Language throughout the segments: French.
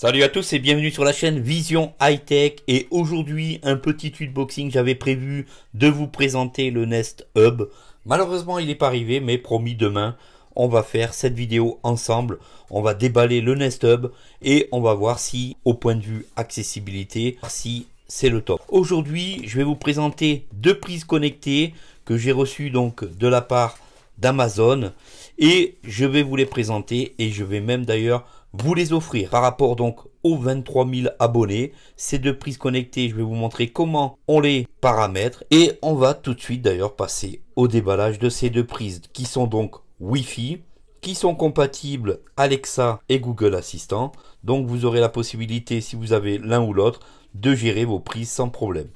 Salut à tous et bienvenue sur la chaîne Vision High Tech et aujourd'hui un petit unboxing, j'avais prévu de vous présenter le Nest Hub. Malheureusement il n'est pas arrivé mais promis demain on va faire cette vidéo ensemble, on va déballer le Nest Hub et on va voir si au point de vue accessibilité, si c'est le top. Aujourd'hui je vais vous présenter deux prises connectées que j'ai reçues donc de la part d'Amazon et je vais vous les présenter et je vais même d'ailleurs vous les offrir. Par rapport donc aux 23 000 abonnés, ces deux prises connectées, je vais vous montrer comment on les paramètre. Et on va tout de suite d'ailleurs passer au déballage de ces deux prises qui sont donc Wi-Fi qui sont compatibles Alexa et Google Assistant. Donc vous aurez la possibilité, si vous avez l'un ou l'autre, de gérer vos prises sans problème.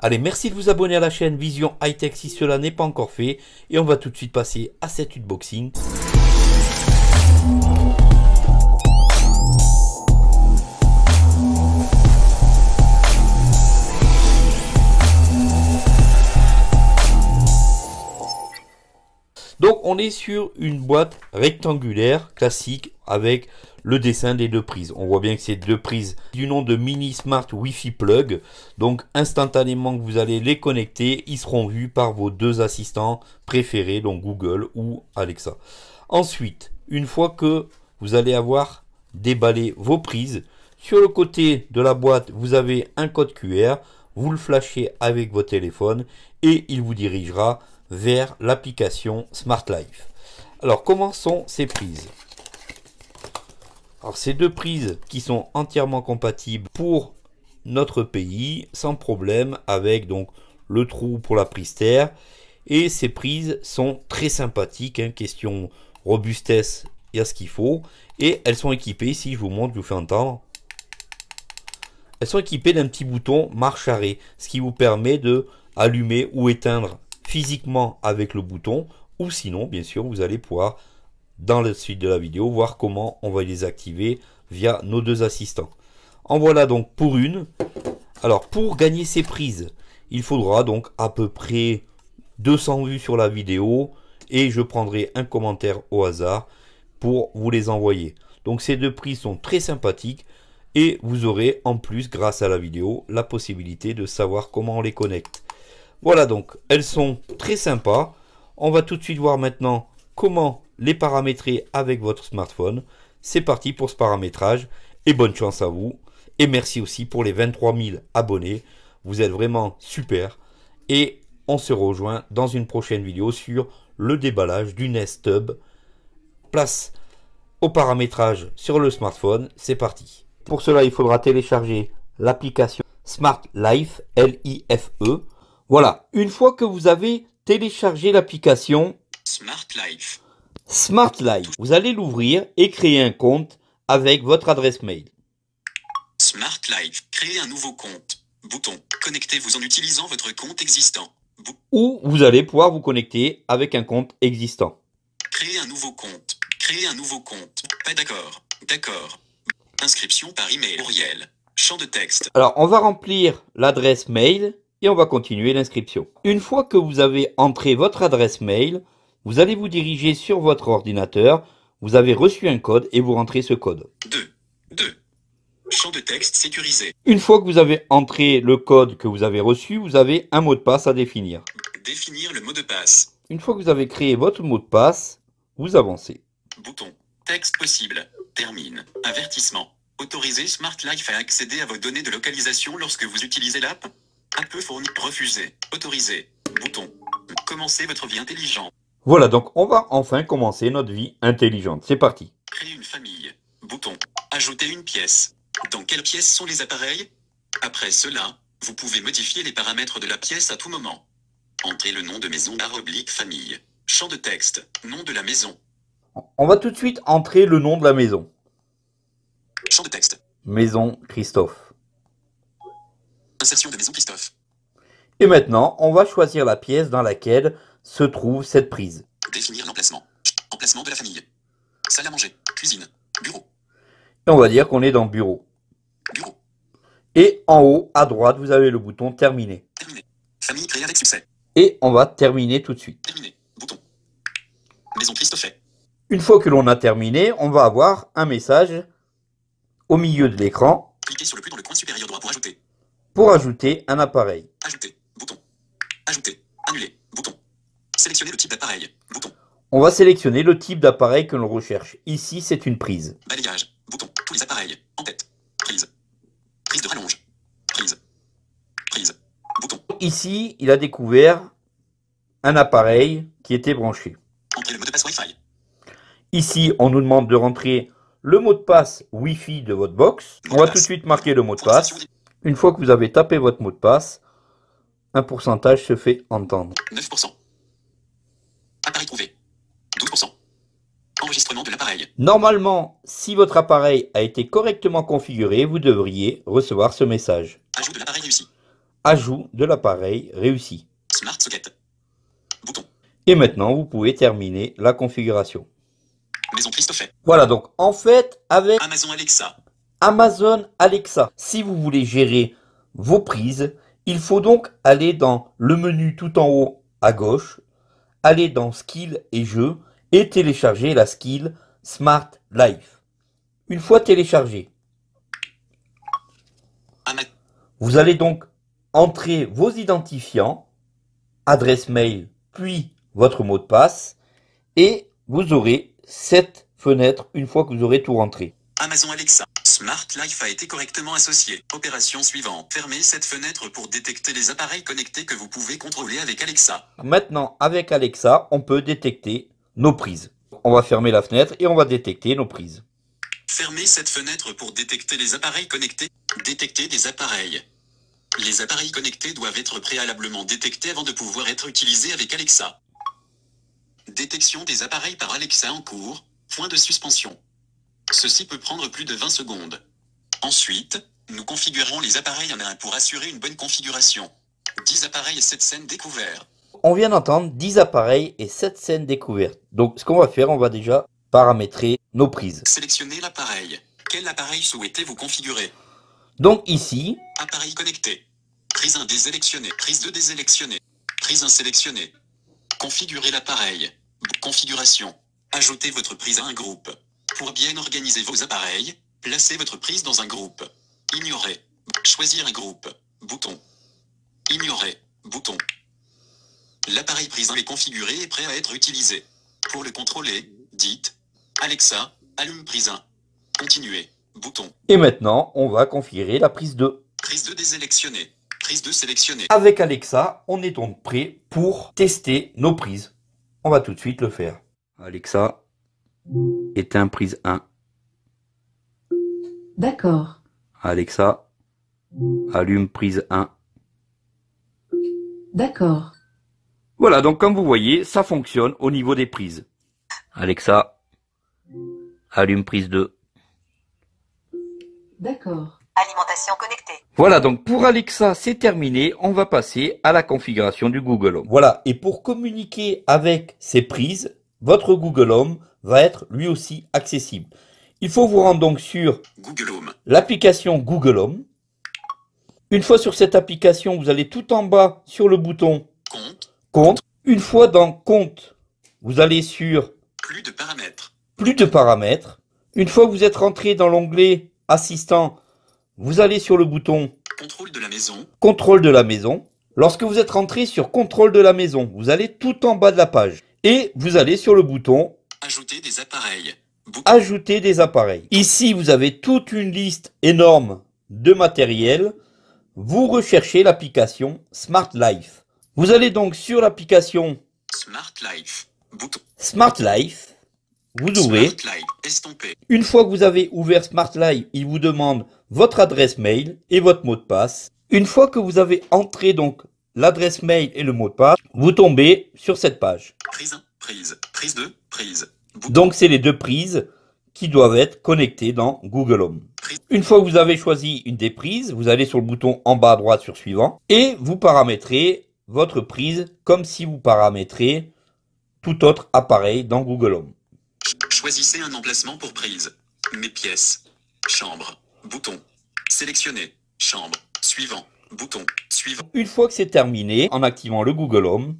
Allez, merci de vous abonner à la chaîne Vision High Tech si cela n'est pas encore fait. Et on va tout de suite passer à cet unboxing. on est sur une boîte rectangulaire classique avec le dessin des deux prises. On voit bien que c'est deux prises du nom de Mini Smart Wi-Fi Plug. Donc instantanément que vous allez les connecter, ils seront vus par vos deux assistants préférés, donc Google ou Alexa. Ensuite, une fois que vous allez avoir déballé vos prises, sur le côté de la boîte, vous avez un code QR, vous le flashez avec votre téléphone et il vous dirigera vers l'application Smart Life. Alors comment sont ces prises Alors ces deux prises qui sont entièrement compatibles pour notre pays sans problème avec donc le trou pour la prise terre et ces prises sont très sympathiques hein, question robustesse il y a ce qu'il faut et elles sont équipées si je vous montre je vous fais entendre elles sont équipées d'un petit bouton marche arrêt ce qui vous permet de allumer ou éteindre physiquement avec le bouton, ou sinon, bien sûr, vous allez pouvoir, dans la suite de la vidéo, voir comment on va les activer via nos deux assistants. En voilà donc pour une. Alors, pour gagner ces prises, il faudra donc à peu près 200 vues sur la vidéo, et je prendrai un commentaire au hasard pour vous les envoyer. Donc ces deux prix sont très sympathiques et vous aurez en plus grâce à la vidéo la possibilité de savoir comment on les connecte. Voilà donc, elles sont très sympas. On va tout de suite voir maintenant comment les paramétrer avec votre smartphone. C'est parti pour ce paramétrage et bonne chance à vous. Et merci aussi pour les 23 000 abonnés. Vous êtes vraiment super. Et on se rejoint dans une prochaine vidéo sur le déballage du Nest Hub. Place au paramétrage sur le smartphone. C'est parti. Pour cela, il faudra télécharger l'application Smart Life, L-I-F-E. Voilà, une fois que vous avez téléchargé l'application Smart Life, vous allez l'ouvrir et créer un compte avec votre adresse mail. Smart Life, créer un nouveau compte. Bouton, connectez-vous en utilisant votre compte existant. Ou vous allez pouvoir vous connecter avec un compte existant. Créer un nouveau compte. Créer un nouveau compte. Pas d'accord. D'accord. Inscription par email. Courriel. Champ de texte. Alors, on va remplir l'adresse mail et on va continuer l'inscription. Une fois que vous avez entré votre adresse mail, vous allez vous diriger sur votre ordinateur, vous avez reçu un code et vous rentrez ce code. 2, 2, champ de texte sécurisé. Une fois que vous avez entré le code que vous avez reçu, vous avez un mot de passe à définir. Définir le mot de passe. Une fois que vous avez créé votre mot de passe, vous avancez. Bouton, texte possible, termine, avertissement. Autoriser Smart Life à accéder à vos données de localisation lorsque vous utilisez l'app un peu fourni, Refuser. Autoriser. Bouton. Commencez votre vie intelligente. Voilà, donc on va enfin commencer notre vie intelligente. C'est parti. Créer une famille. Bouton. Ajouter une pièce. Dans quelle pièce sont les appareils Après cela, vous pouvez modifier les paramètres de la pièce à tout moment. Entrez le nom de maison barre famille. Champ de texte. Nom de la maison. On va tout de suite entrer le nom de la maison. Champ de texte. Maison Christophe. Insertion de maison Christophe. Et maintenant, on va choisir la pièce dans laquelle se trouve cette prise. Définir l'emplacement. Emplacement de la famille. Salle à manger. Cuisine. Bureau. Et on va dire qu'on est dans bureau. Bureau. Et en haut, à droite, vous avez le bouton terminer. Terminer. Famille créée avec succès. Et on va terminer tout de suite. Terminer. Bouton. Maison Christophe. Une fois que l'on a terminé, on va avoir un message au milieu de l'écran. Cliquez sur le plus dans le coin supérieur droit pour ajouter. Pour ajouter un appareil. Bouton. On va sélectionner le type d'appareil que l'on recherche. Ici, c'est une prise. Bouton. Prise. Prise de Prise. Prise. Ici, il a découvert un appareil qui était branché. Ici, on nous demande de rentrer le mot de passe Wi-Fi de votre box. on va tout de suite marquer le mot de passe. Une fois que vous avez tapé votre mot de passe, un pourcentage se fait entendre. 9%. Appareil trouvé. 12%. Enregistrement de l'appareil. Normalement, si votre appareil a été correctement configuré, vous devriez recevoir ce message. Ajout de l'appareil réussi. Ajout de l'appareil réussi. Smart socket. Bouton. Et maintenant, vous pouvez terminer la configuration. Maison Christophe. Voilà donc, en fait, avec Amazon Alexa, Amazon Alexa. Si vous voulez gérer vos prises, il faut donc aller dans le menu tout en haut à gauche, aller dans Skill et Jeux et télécharger la skill Smart Life. Une fois téléchargée, vous allez donc entrer vos identifiants, adresse mail, puis votre mot de passe, et vous aurez cette fenêtre une fois que vous aurez tout rentré. Amazon Alexa. Smart Life a été correctement associé. Opération suivante. Fermez cette fenêtre pour détecter les appareils connectés que vous pouvez contrôler avec Alexa. Maintenant, avec Alexa, on peut détecter nos prises. On va fermer la fenêtre et on va détecter nos prises. Fermez cette fenêtre pour détecter les appareils connectés. Détecter des appareils. Les appareils connectés doivent être préalablement détectés avant de pouvoir être utilisés avec Alexa. Détection des appareils par Alexa en cours. Point de suspension. Ceci peut prendre plus de 20 secondes. Ensuite, nous configurerons les appareils en un pour assurer une bonne configuration. 10 appareils et 7 scènes découvertes. On vient d'entendre 10 appareils et 7 scènes découvertes. Donc ce qu'on va faire, on va déjà paramétrer nos prises. Sélectionnez l'appareil. Quel appareil souhaitez-vous configurer Donc ici... Appareil connecté. Prise 1 désélectionnée. Prise 2 désélectionnée. Prise 1 sélectionnée. Configurer l'appareil. Configuration. Ajoutez votre prise à un groupe. Pour bien organiser vos appareils, placez votre prise dans un groupe. Ignorer. Choisir un groupe. Bouton. Ignorer. Bouton. L'appareil prise 1 est configuré et prêt à être utilisé. Pour le contrôler, dites Alexa, allume prise 1. Continuez. Bouton. Et maintenant, on va configurer la prise 2. Prise 2 désélectionnée. Prise 2 sélectionnée. Avec Alexa, on est donc prêt pour tester nos prises. On va tout de suite le faire. Alexa, Éteins prise 1. D'accord. Alexa, allume prise 1. D'accord. Voilà, donc comme vous voyez, ça fonctionne au niveau des prises. Alexa, allume prise 2. D'accord. Alimentation connectée. Voilà, donc pour Alexa, c'est terminé. On va passer à la configuration du Google Home. Voilà, et pour communiquer avec ces prises, votre Google Home va être lui aussi accessible. Il faut vous rendre donc sur l'application Google Home. Une fois sur cette application, vous allez tout en bas sur le bouton Compte. Une fois dans Compte, vous allez sur Plus de paramètres. Plus de paramètres. Une fois que vous êtes rentré dans l'onglet Assistant, vous allez sur le bouton Contrôle de la maison. Contrôle de la maison. Lorsque vous êtes rentré sur Contrôle de la maison, vous allez tout en bas de la page et vous allez sur le bouton Ajouter des appareils. Ajouter des appareils. Ici, vous avez toute une liste énorme de matériel. Vous recherchez l'application Smart Life. Vous allez donc sur l'application Smart Life. Smart Life. Vous ouvrez. Une fois que vous avez ouvert Smart Life, il vous demande votre adresse mail et votre mot de passe. Une fois que vous avez entré donc l'adresse mail et le mot de passe, vous tombez sur cette page. Prise 1, prise, prise 2, prise, donc c'est les deux prises qui doivent être connectées dans Google Home. Une fois que vous avez choisi une des prises, vous allez sur le bouton en bas à droite sur suivant et vous paramétrez votre prise comme si vous paramétrez tout autre appareil dans Google Home. Choisissez un emplacement pour prise. Mes pièces. Chambre. Bouton. Sélectionnez Chambre. Suivant. Bouton. Suivant. Une fois que c'est terminé, en activant le Google Home,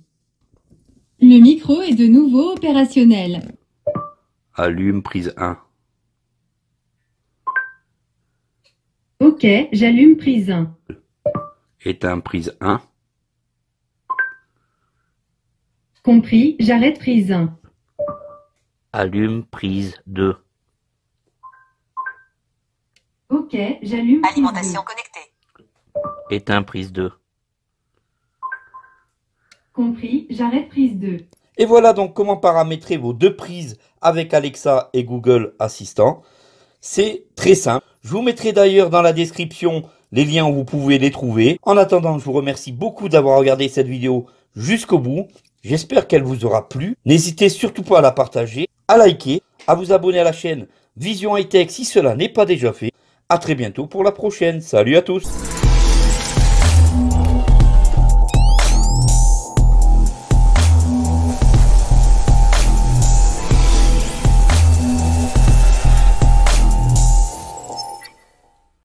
le micro est de nouveau opérationnel. Allume prise 1. Ok, j'allume prise 1. Éteins prise 1. Compris, j'arrête prise 1. Allume prise 2. Ok, j'allume prise Alimentation connectée. Éteins prise 2. Compris, j'arrête prise 2. Et voilà donc comment paramétrer vos deux prises avec Alexa et Google Assistant. C'est très simple. Je vous mettrai d'ailleurs dans la description les liens où vous pouvez les trouver. En attendant, je vous remercie beaucoup d'avoir regardé cette vidéo jusqu'au bout. J'espère qu'elle vous aura plu. N'hésitez surtout pas à la partager, à liker, à vous abonner à la chaîne Vision High Tech si cela n'est pas déjà fait. À très bientôt pour la prochaine. Salut à tous